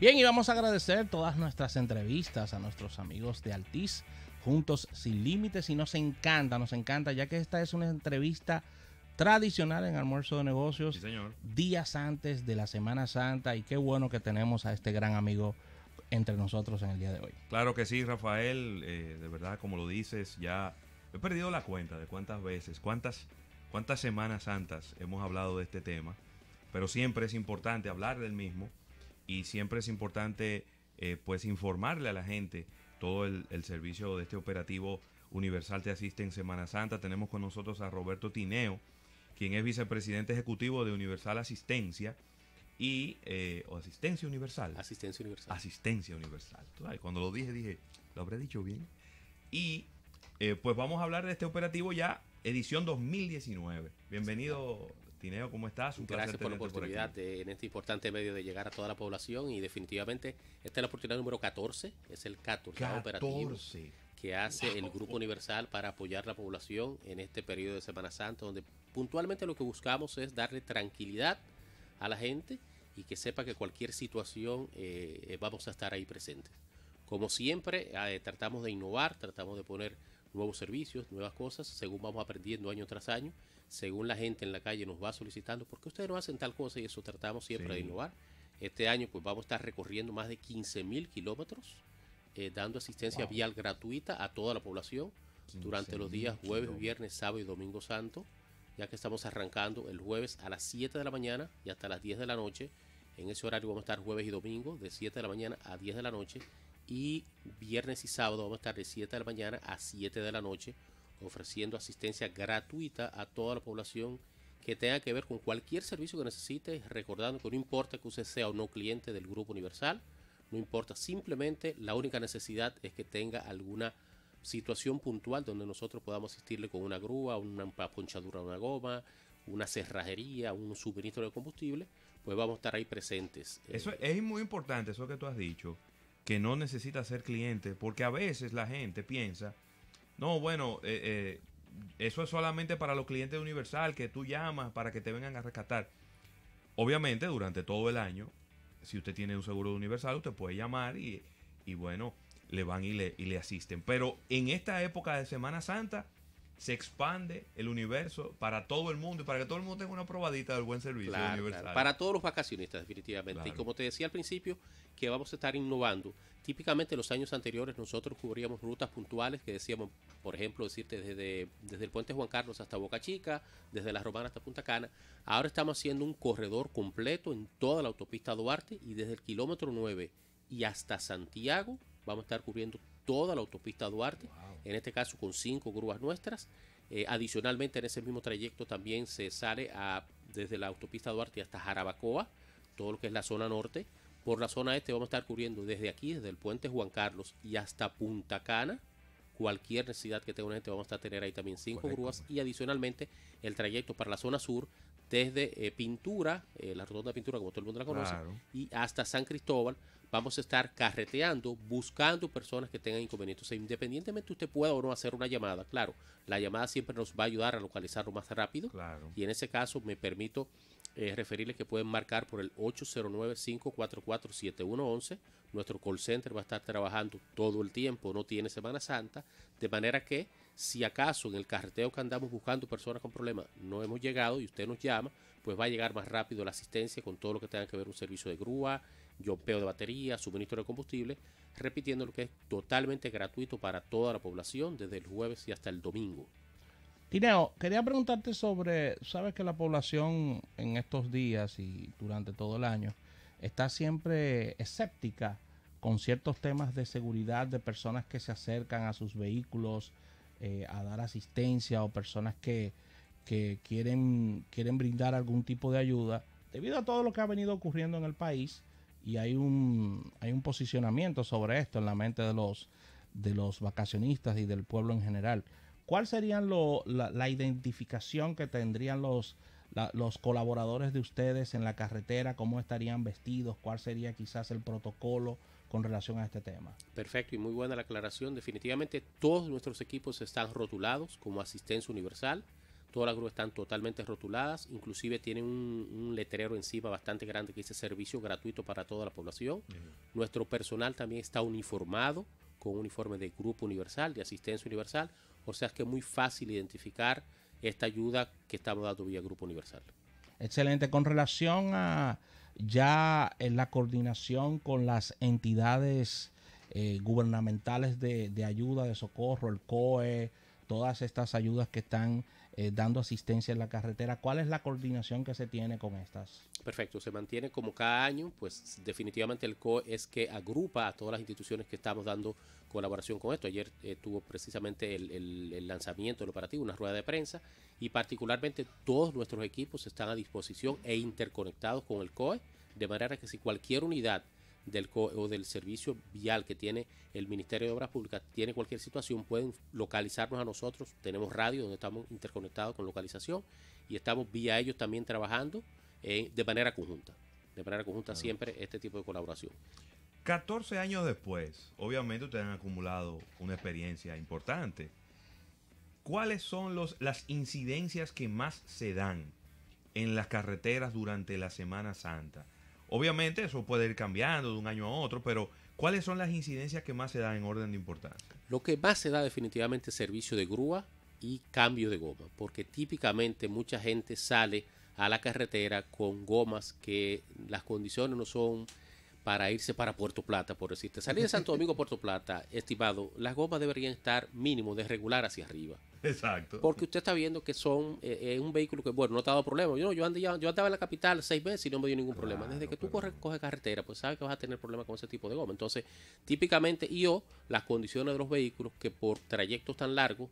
Bien, y vamos a agradecer todas nuestras entrevistas a nuestros amigos de Altiz, juntos sin límites, y nos encanta, nos encanta, ya que esta es una entrevista tradicional en Almuerzo de Negocios, días antes de la Semana Santa, y qué bueno que tenemos a este gran amigo entre nosotros en el día de hoy. Claro que sí, Rafael, eh, de verdad, como lo dices, ya he perdido la cuenta de cuántas veces, cuántas, cuántas Semanas Santas hemos hablado de este tema, pero siempre es importante hablar del mismo y siempre es importante eh, pues informarle a la gente todo el, servicio de este operativo universal te asiste en Semana Santa. Tenemos con nosotros a Roberto Tineo, quien es vicepresidente ejecutivo de Universal Asistencia y eh, o Asistencia Universal. Asistencia Universal. Asistencia Universal. Cuando lo dije, dije, lo habré dicho bien. Y eh, pues vamos a hablar de este operativo ya, edición 2019. Bienvenido, ¿cómo estás? Gracias por la oportunidad eh, en este importante medio de llegar a toda la población y definitivamente esta es la oportunidad número 14, es el 14, operativo que hace el Grupo Universal para apoyar a la población en este periodo de Semana Santa, donde puntualmente lo que buscamos es darle tranquilidad a la gente y que sepa que cualquier situación eh, eh, vamos a estar ahí presentes. Como siempre, tratamos de innovar, tratamos de poner nuevos servicios, nuevas cosas, según vamos aprendiendo año tras año según la gente en la calle nos va solicitando, ¿por qué ustedes no hacen tal cosa? Y eso tratamos siempre de innovar. Este año pues vamos a estar recorriendo más de 15 mil kilómetros, eh, dando asistencia vial gratuita a toda la población durante los días jueves, viernes, sábado y domingo santo, ya que estamos arrancando el jueves a las 7 de la mañana y hasta las 10 de la noche. En ese horario vamos a estar jueves y domingo de 7 de la mañana a 10 de la noche y viernes y sábado vamos a estar de 7 de la mañana a 7 de la noche ofreciendo asistencia gratuita a toda la población que tenga que ver con cualquier servicio que necesite recordando que no importa que usted sea o no cliente del Grupo Universal, no importa, simplemente la única necesidad es que tenga alguna situación puntual donde nosotros podamos asistirle con una grúa, una ponchadura, una goma, una cerrajería, un suministro de combustible, pues vamos a estar ahí presentes. Eso eh, es muy importante, eso que tú has dicho, que no necesita ser cliente, porque a veces la gente piensa no, bueno, eh, eh, eso es solamente para los clientes de Universal que tú llamas para que te vengan a rescatar. Obviamente, durante todo el año, si usted tiene un seguro de Universal, usted puede llamar y, y bueno, le van y le, y le asisten. Pero en esta época de Semana Santa, se expande el universo para todo el mundo y para que todo el mundo tenga una probadita del buen servicio de universal. Para todos los vacacionistas, definitivamente. Y como te decía al principio, que vamos a estar innovando típicamente los años anteriores nosotros cubríamos rutas puntuales que decíamos, por ejemplo, decirte desde, desde el puente Juan Carlos hasta Boca Chica, desde La Romana hasta Punta Cana. Ahora estamos haciendo un corredor completo en toda la autopista Duarte y desde el kilómetro 9 y hasta Santiago vamos a estar cubriendo toda la autopista Duarte, en este caso con cinco grúas nuestras. Eh, adicionalmente en ese mismo trayecto también se sale a, desde la autopista Duarte hasta Jarabacoa, todo lo que es la zona norte. Por la zona este vamos a estar cubriendo desde aquí, desde el puente Juan Carlos y hasta Punta Cana. Cualquier necesidad que tenga una gente, vamos a tener ahí también cinco grúas y adicionalmente el trayecto para la zona sur desde eh, Pintura, eh, la rotonda Pintura como todo el mundo la conoce, y hasta San Cristóbal. Vamos a estar carreteando, buscando personas que tengan inconvenientes. independientemente usted pueda o no hacer una llamada, claro, la llamada siempre nos va a ayudar a localizarlo más rápido. Y en ese caso me permito es eh, referirles que pueden marcar por el 809 544 Nuestro call center va a estar trabajando todo el tiempo, no tiene Semana Santa, de manera que si acaso en el carreteo que andamos buscando personas con problemas no hemos llegado y usted nos llama, pues va a llegar más rápido la asistencia con todo lo que tenga que ver un servicio de grúa, yompeo de batería, suministro de combustible, repitiendo lo que es totalmente gratuito para toda la población desde el jueves y hasta el domingo. Tineo, quería preguntarte sobre, sabes que la población en estos días y durante todo el año está siempre escéptica con ciertos temas de seguridad de personas que se acercan a sus vehículos eh, a dar asistencia o personas que, quieren, quieren brindar algún tipo de ayuda debido a todo lo que ha venido ocurriendo en el país y hay un, hay un posicionamiento sobre esto en la mente de los, de los vacacionistas y del pueblo en general. ¿Cuál sería la, identificación que tendrían los, los colaboradores de ustedes en la carretera? ¿Cómo estarían vestidos? ¿Cuál sería quizás el protocolo? con relación a este tema. Perfecto y muy buena la aclaración. Definitivamente todos nuestros equipos están rotulados como asistencia universal. Todas las grúas están totalmente rotuladas, inclusive tienen un, letrero encima bastante grande que dice servicio gratuito para toda la población. Nuestro personal también está uniformado, con un uniforme de Grupo Universal, de Asistencia Universal, o sea es que es muy fácil identificar esta ayuda que estamos dando vía Grupo Universal. Excelente. Con relación a ya en la coordinación con las entidades eh, gubernamentales de, de, ayuda, de socorro, el COE, todas estas ayudas que están eh, dando asistencia en la carretera. ¿Cuál es la coordinación que se tiene con estas? Perfecto, se mantiene como cada año, pues definitivamente el COE es que agrupa a todas las instituciones que estamos dando colaboración con esto. Ayer eh, tuvo precisamente el, el, lanzamiento del operativo, una rueda de prensa, y particularmente todos nuestros equipos están a disposición e interconectados con el COE, de manera que si cualquier unidad del o del servicio vial que tiene el Ministerio de Obras Públicas tiene cualquier situación, pueden localizarnos a nosotros. Tenemos radio donde estamos interconectados con localización y estamos vía ellos también trabajando eh, de manera conjunta. De manera conjunta siempre este tipo de colaboración. 14 años después, obviamente ustedes han acumulado una experiencia importante. ¿Cuáles son los, las incidencias que más se dan en las carreteras durante la Semana Santa? Obviamente eso puede ir cambiando de un año a otro, pero ¿cuáles son las incidencias que más se dan en orden de importancia? Lo que más se da definitivamente es servicio de grúa y cambio de goma, porque típicamente mucha gente sale a la carretera con gomas que las condiciones no son para irse para Puerto Plata, por decirte. Salir de Santo Domingo a Puerto Plata, estimado, las gomas deberían estar mínimo de regular hacia arriba. Exacto. Porque usted está viendo que son eh, eh, un vehículo que, bueno, no te ha dado problema. Yo, yo, andé, yo, andaba en la capital seis veces y no me dio ningún problema. Desde que tú coges carretera, pues sabes que vas a tener problemas con ese tipo de goma. Entonces, típicamente, yo, las condiciones de los vehículos que por trayectos tan largos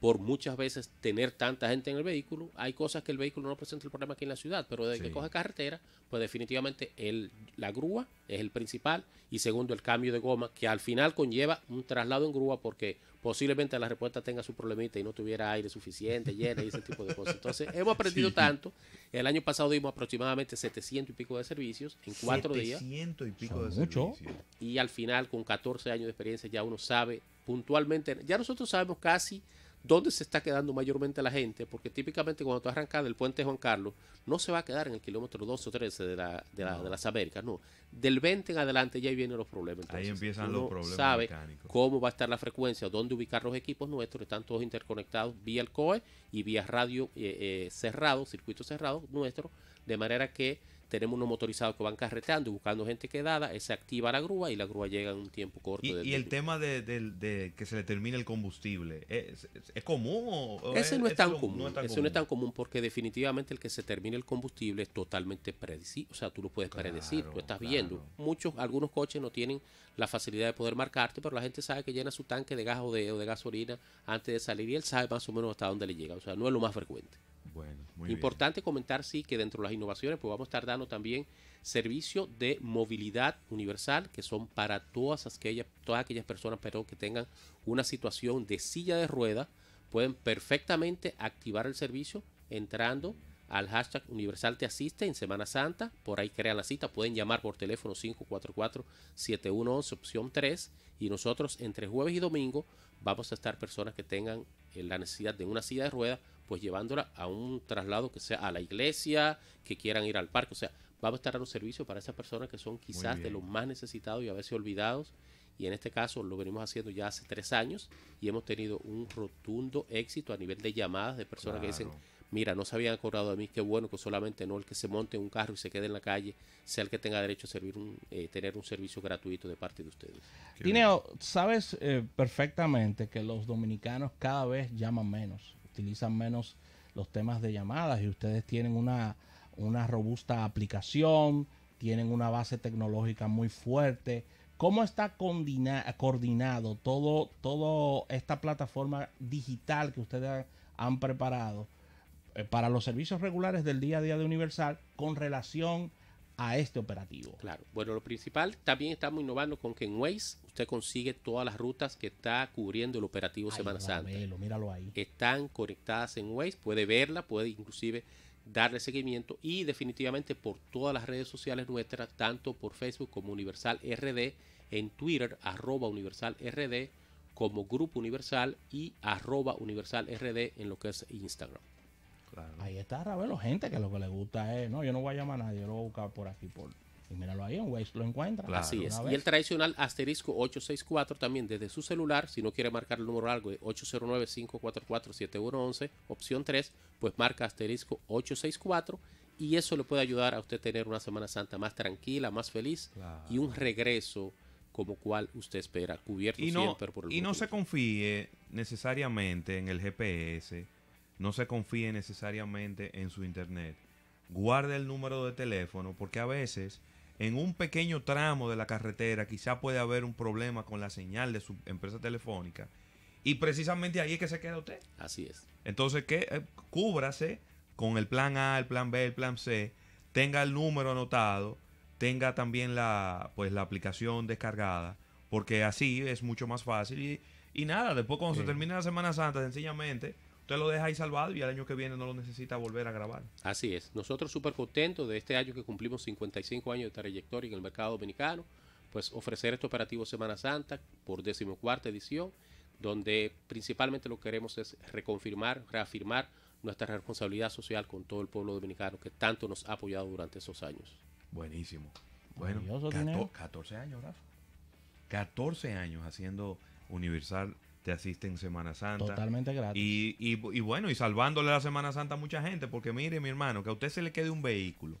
por muchas veces tener tanta gente en el vehículo. Hay cosas que el vehículo no presenta el problema aquí en la ciudad, pero desde que coge carretera, pues definitivamente el, la grúa es el principal y segundo el cambio de goma, que al final conlleva un traslado en grúa porque posiblemente la respuesta tenga su problemita y no tuviera aire suficiente, llena y ese tipo de cosas. Entonces, hemos aprendido tanto. El año pasado dimos aproximadamente 700 y pico de servicios en cuatro días. 700 y pico de servicios. Y al final, con 14 años de experiencia, ya uno sabe puntualmente, ya nosotros sabemos casi dónde se está quedando mayormente la gente, porque típicamente cuando tú arrancas del puente Juan Carlos, no se va a quedar en el kilómetro 12 o 13 de, la, de, las Américas, no. Del 20 en adelante ya vienen los problemas. Ahí empiezan los problemas sabe mecánicos. cómo va a estar la frecuencia, dónde ubicar los equipos nuestros, están todos interconectados vía el COE y vía radio eh, eh, cerrado, circuito cerrado nuestro, de manera que tenemos unos motorizados que van carreteando y buscando gente quedada, eh, se activa la grúa y la grúa llega en un tiempo corto. Y, el tema de, que se le termine el combustible, ¿es, común ese no es, tan común? ese no es tan común porque definitivamente el que se termine el combustible es totalmente predecible, o sea, tú lo puedes predecir, tú estás viendo. Muchos, algunos coches no tienen la facilidad de poder marcarte, pero la gente sabe que llena su tanque de gas de, o de gasolina antes de salir y él sabe más o menos hasta dónde le llega, o sea, no es lo más frecuente. Bueno, muy Importante comentar, sí, que dentro de las innovaciones, pues vamos a estar dando también servicio de movilidad universal, que son para todas aquellas, todas aquellas personas pero que tengan una situación de silla de rueda, pueden perfectamente activar el servicio entrando al hashtag Universal Te Asiste en Semana Santa. Por ahí crean la cita. Pueden llamar por teléfono 544-711, opción 3. Y nosotros entre jueves y domingo vamos a estar personas que tengan eh, la necesidad de una silla de rueda pues llevándola a un traslado que sea a la iglesia, que quieran ir al parque, o sea, vamos a estar a los servicios para esas personas que son quizás de los más necesitados y a veces olvidados. Y en este caso lo venimos haciendo ya hace tres años y hemos tenido un rotundo éxito a nivel de llamadas de personas que dicen, mira, no se habían acordado de mí, qué bueno que solamente no el que se monte en un carro y se quede en la calle sea el que tenga derecho a servir eh, tener un servicio gratuito de parte de ustedes. Tineo, sabes eh, perfectamente que los dominicanos cada vez llaman menos utilizan menos los temas de llamadas y ustedes tienen una, una robusta aplicación, tienen una base tecnológica muy fuerte. ¿Cómo está coordinado toda todo esta plataforma digital que ustedes han, preparado eh, para los servicios regulares del día a día de Universal con relación a este operativo. Claro. Bueno, lo principal, también estamos innovando con que en Waze usted consigue todas las rutas que está cubriendo el operativo Semana Santa. míralo ahí. Están conectadas en Waze, puede verla, puede inclusive darle seguimiento y definitivamente por todas las redes sociales nuestras, tanto por Facebook como Universal RD, en Twitter, arroba Universal RD, como Grupo Universal y arroba Universal RD en lo que es Instagram. Ahí está Ravelo, gente que lo que le gusta es, no, yo no voy a llamar a nadie, yo lo voy a buscar por aquí, por... Y míralo ahí, en Waze lo encuentra. Así es. Y el tradicional asterisco 864 también desde su celular, si no quiere marcar el número algo de 809-544-7111, opción 3, pues marca asterisco 864 y eso le puede ayudar a usted tener una Semana Santa más tranquila, más feliz y un regreso como cual usted espera, cubierto siempre por el Y no se confíe necesariamente en el GPS no se confíe necesariamente en su internet. Guarde el número de teléfono porque a veces en un pequeño tramo de la carretera quizá puede haber un problema con la señal de su empresa telefónica y precisamente ahí es que se queda usted. Así es. Entonces, que eh, cúbrase con el plan A, el plan B, el plan C, tenga el número anotado, tenga también la pues la aplicación descargada, porque así es mucho más fácil y, nada, después cuando se termine la Semana Santa, sencillamente Usted lo deja ahí salvado y el año que viene no lo necesita volver a grabar. Así es. Nosotros súper contentos de este año que cumplimos 55 años de trayectoria en el mercado dominicano, pues ofrecer este operativo Semana Santa por decimocuarta edición, donde principalmente lo que queremos es reconfirmar, reafirmar nuestra responsabilidad social con todo el pueblo dominicano que tanto nos ha apoyado durante esos años. Buenísimo. Bueno, 14, años, Rafa. 14 años haciendo Universal te asiste en Semana Santa. Totalmente gratis. Y, y, bueno, y salvándole la Semana Santa a mucha gente, porque mire, mi hermano, que a usted se le quede un vehículo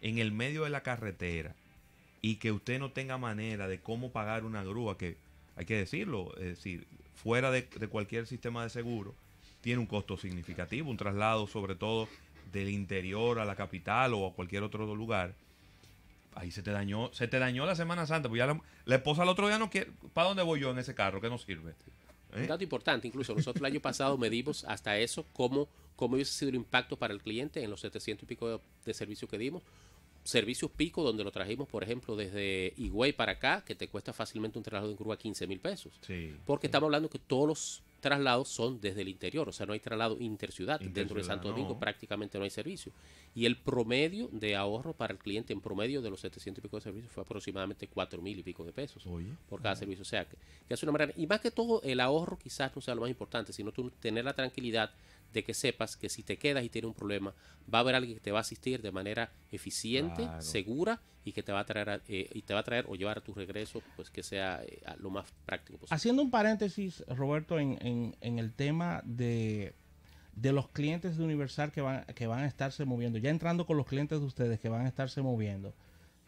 en el medio de la carretera y que usted no tenga manera de cómo pagar una grúa, que hay que decirlo, es decir, fuera de, cualquier sistema de seguro, tiene un costo significativo, un traslado sobre todo del interior a la capital o a cualquier otro lugar ahí se te dañó, se te dañó la Semana Santa, pues ya la, esposa el otro día no quiere, ¿para dónde voy yo en ese carro que no sirve? ¿Eh? Un dato importante, incluso nosotros el año pasado medimos hasta eso, cómo, cómo hubiese sido el impacto para el cliente en los 700 y pico de, servicios que dimos. Servicios pico, donde lo trajimos, por ejemplo, desde Higüey para acá, que te cuesta fácilmente un traslado en curva 15 mil pesos. Porque estamos hablando que todos los traslados son desde el interior, o sea, no hay traslado interciudad. Dentro de Santo Domingo prácticamente no hay servicio. Y el promedio de ahorro para el cliente en promedio de los 700 y pico de servicios fue aproximadamente 4 mil y pico de pesos por cada servicio. O sea, que, hace una manera. Y más que todo, el ahorro quizás no sea lo más importante, sino tener la tranquilidad de que sepas que si te quedas y tienes un problema, va a haber alguien que te va a asistir de manera eficiente, segura y que te va a traer eh, y te va a traer o llevar a tu regreso, pues que sea eh, lo más práctico posible. Haciendo un paréntesis, Roberto, en, en, en el tema de, de, los clientes de Universal que van, que van a estarse moviendo, ya entrando con los clientes de ustedes que van a estarse moviendo,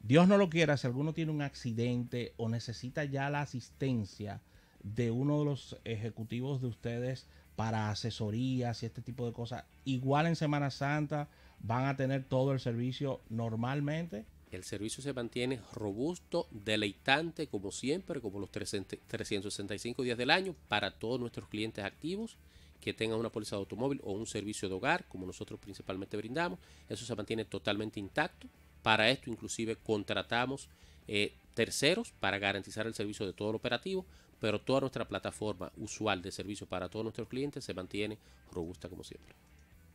Dios no lo quiera, si alguno tiene un accidente o necesita ya la asistencia de uno de los ejecutivos de ustedes, para asesorías y este tipo de cosas. Igual en Semana Santa van a tener todo el servicio normalmente. El servicio se mantiene robusto, deleitante, como siempre, como los 365 días del año, para todos nuestros clientes activos que tengan una póliza de automóvil o un servicio de hogar, como nosotros principalmente brindamos. Eso se mantiene totalmente intacto. Para esto inclusive contratamos eh, terceros para garantizar el servicio de todo el operativo, pero toda nuestra plataforma usual de servicio para todos nuestros clientes se mantiene robusta como siempre.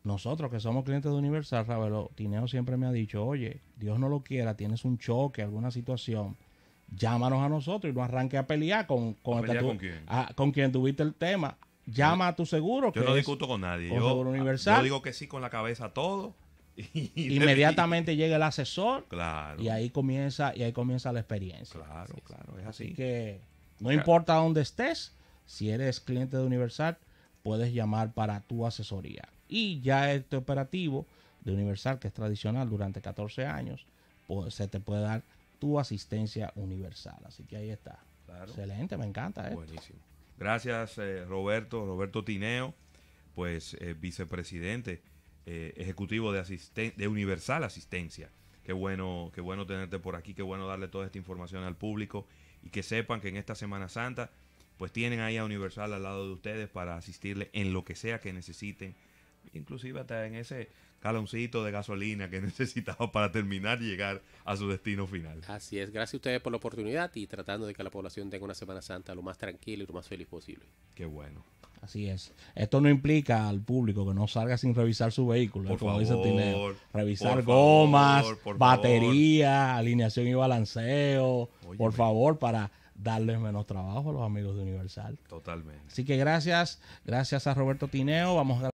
Nosotros que somos clientes de Universal, Ravelo, Tineo siempre me ha dicho, oye, Dios no lo quiera, tienes un choque, alguna situación, llámanos a nosotros y no arranque a pelear con, con, este con, quién? Ah, con quien tuviste el tema. Llama a tu seguro. Yo no discuto con nadie. yo, ah, universal. digo que sí con la cabeza todo. inmediatamente llega el asesor claro. y ahí comienza y ahí comienza la experiencia claro claro es así que no importa dónde estés, si eres cliente de Universal, puedes llamar para tu asesoría. Y ya este operativo de Universal, que es tradicional durante 14 años, se te puede dar tu asistencia universal. Así que ahí está. Excelente, me encanta. Buenísimo. Gracias, eh, Roberto. Roberto Tineo, pues eh, vicepresidente eh, ejecutivo de, de Universal Asistencia. Qué bueno, qué bueno tenerte por aquí, qué bueno darle toda esta información al público y que sepan que en esta Semana Santa pues tienen ahí a Universal al lado de ustedes para asistirle en lo que sea que necesiten, inclusive hasta en ese caloncito de gasolina que necesitaba para terminar y llegar a su destino final. Así es, gracias a ustedes por la oportunidad y tratando de que la población tenga una Semana Santa lo más tranquila y lo más feliz posible. Qué bueno. Así es. Esto no implica al público que no salga sin revisar su vehículo. Por favor, Revisar gomas, batería, alineación y balanceo. Por favor, para darles menos trabajo a los amigos de Universal. Totalmente. Así que gracias, gracias a Roberto Tineo. Vamos a